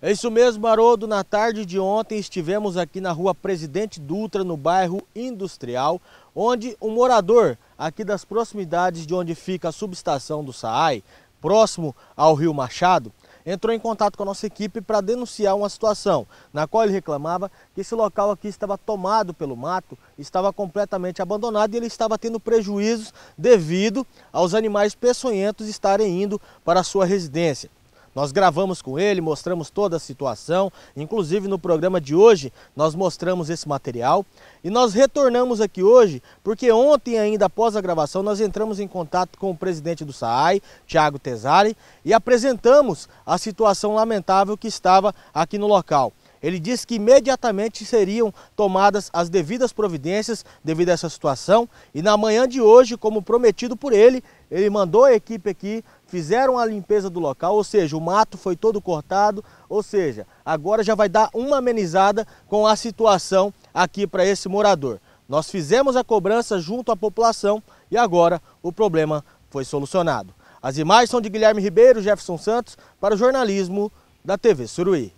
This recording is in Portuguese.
É isso mesmo, Haroldo. Na tarde de ontem estivemos aqui na rua Presidente Dutra, no bairro Industrial, onde um morador aqui das proximidades de onde fica a subestação do SAAI, próximo ao Rio Machado, entrou em contato com a nossa equipe para denunciar uma situação na qual ele reclamava que esse local aqui estava tomado pelo mato, estava completamente abandonado e ele estava tendo prejuízos devido aos animais peçonhentos estarem indo para a sua residência. Nós gravamos com ele, mostramos toda a situação, inclusive no programa de hoje nós mostramos esse material e nós retornamos aqui hoje porque ontem ainda após a gravação nós entramos em contato com o presidente do SAAI, Tiago Tesari, e apresentamos a situação lamentável que estava aqui no local. Ele disse que imediatamente seriam tomadas as devidas providências devido a essa situação e na manhã de hoje, como prometido por ele, ele mandou a equipe aqui fizeram a limpeza do local, ou seja, o mato foi todo cortado, ou seja, agora já vai dar uma amenizada com a situação aqui para esse morador. Nós fizemos a cobrança junto à população e agora o problema foi solucionado. As imagens são de Guilherme Ribeiro, Jefferson Santos, para o jornalismo da TV Suruí.